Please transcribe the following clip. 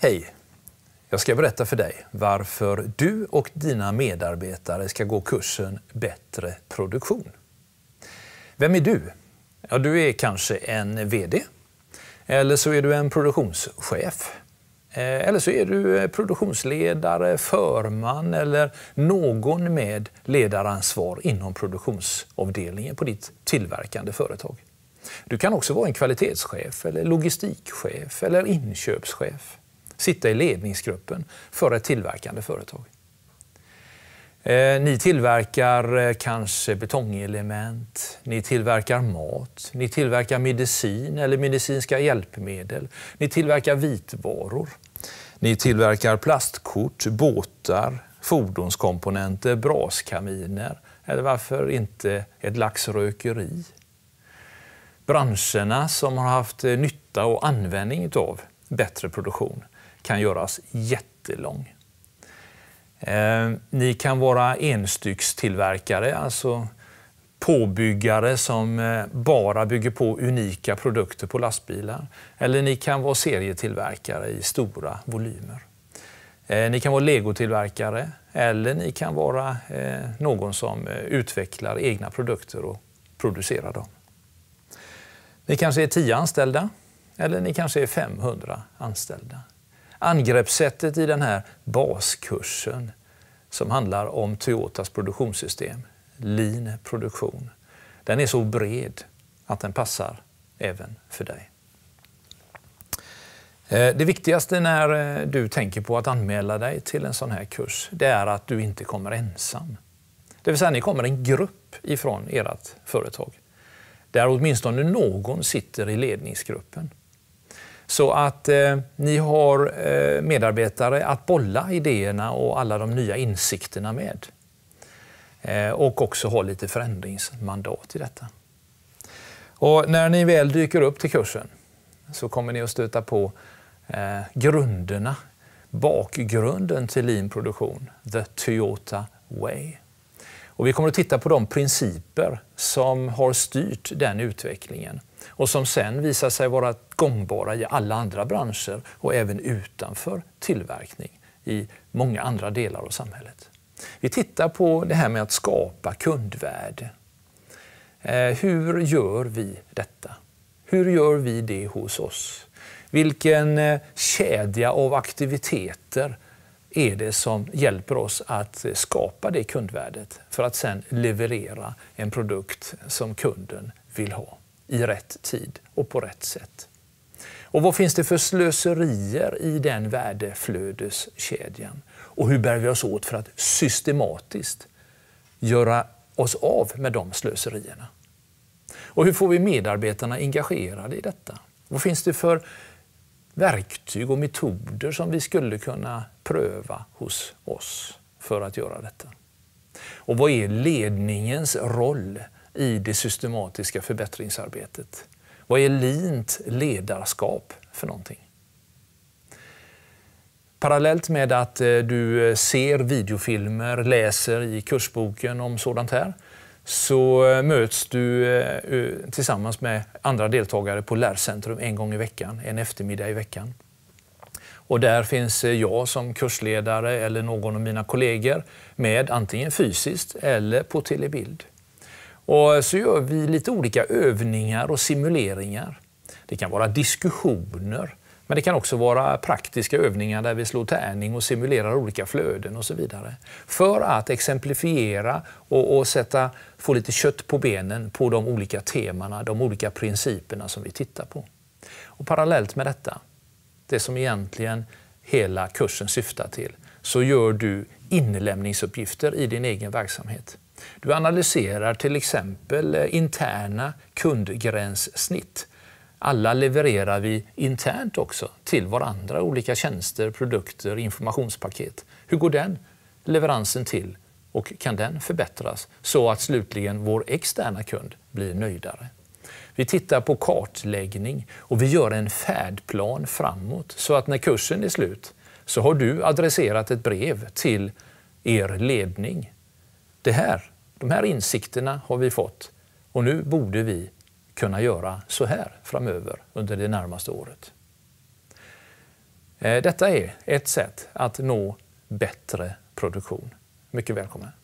Hej! Jag ska berätta för dig varför du och dina medarbetare ska gå kursen Bättre produktion. Vem är du? Ja, du är kanske en VD, eller så är du en produktionschef. Eh, eller så är du eh, produktionsledare, förman eller någon med ledaransvar inom produktionsavdelningen på ditt tillverkande företag. Du kan också vara en kvalitetschef, eller logistikchef eller inköpschef sitta i ledningsgruppen för ett tillverkande företag. Eh, ni tillverkar eh, kanske betongelement, ni tillverkar mat, ni tillverkar medicin eller medicinska hjälpmedel, ni tillverkar vitvaror, ni tillverkar plastkort, båtar, fordonskomponenter, braskaminer eller varför inte ett laxrökeri branscherna som har haft eh, nytta och användning av bättre produktion kan göras jättelång. Eh, ni kan vara enstyckstillverkare, alltså påbyggare som eh, bara bygger på unika produkter på lastbilar. Eller ni kan vara serietillverkare i stora volymer. Eh, ni kan vara legotillverkare eller ni kan vara någon som utvecklar egna produkter och producerar dem. Ni kanske är tio anställda eller ni kanske är 500 anställda. Angreppssättet i den här baskursen som handlar om Toyotas produktionssystem, lean produktion, den är så bred att den passar även för dig. Eh, det viktigaste när eh, du tänker på att anmäla dig till en sån här kurs, det är att du inte kommer ensam. Det vill säga, ni kommer en grupp ifrån ert företag, där åtminstone någon sitter i ledningsgruppen. Så att eh, ni har eh, medarbetare att bolla idéerna och alla de nya insikterna med. Eh, och också ha lite förändringsmandat i detta. Och när ni väl dyker upp till kursen så kommer ni att stöta på eh, grunderna, bakgrunden till lean produktion, the Toyota way. Och vi kommer att titta på de principer som har styrt den utvecklingen och som sen visar sig vara gångbara i alla andra branscher och även utanför tillverkning i många andra delar av samhället. Vi tittar på det här med att skapa kundvärde. Eh, hur gör vi detta? Hur gör vi det hos oss? Vilken eh, kedja av aktiviteter är det som hjälper oss att skapa det kundvärdet för att sen leverera en produkt som kunden vill ha i rätt tid och på rätt sätt. Och vad finns det för slöserier i den värdeflödeskedjan? Och hur bär vi oss åt för att systematiskt göra oss av med de slöserierna? Och hur får vi medarbetarna engagerade i detta? Vad finns det för verktyg och metoder som vi skulle kunna pröva hos oss för att göra detta. Och vad är ledningens roll i det systematiska förbättringsarbetet? Vad är lint ledarskap för någonting? Parallellt med att eh, du eh, ser videofilmer, läser i kursboken om sådant här, så eh, möts du eh, tillsammans med andra deltagare på Lärcentrum en gång i veckan, en eftermiddag i veckan. Och där finns eh, jag som kursledare eller någon av mina kollegor med antingen fysiskt eller på telebild. Och så gör vi lite olika övningar och simuleringar. Det kan vara diskussioner men det kan också vara praktiska övningar där vi slår tärning och simulerar olika flöden och så vidare. För att exemplifiera och, och sätta, få lite kött på benen på de olika temana, de olika principerna som vi tittar på. Och parallellt med detta, det som egentligen hela kursen syftar till, så gör du inlämningsuppgifter i din egen verksamhet. Du analyserar till exempel eh, interna kundgränssnitt alla levererar vi internt också till varandra, olika tjänster, produkter, informationspaket. Hur går den leveransen till och kan den förbättras så att slutligen vår externa kund blir nöjdare? Vi tittar på kartläggning och vi gör en färdplan framåt så att när kursen är slut så har du adresserat ett brev till er ledning. Det här, de här insikterna har vi fått och nu borde vi kunna göra så här framöver under det närmaste året. Eh, detta är ett sätt att nå bättre produktion. Mycket välkommen!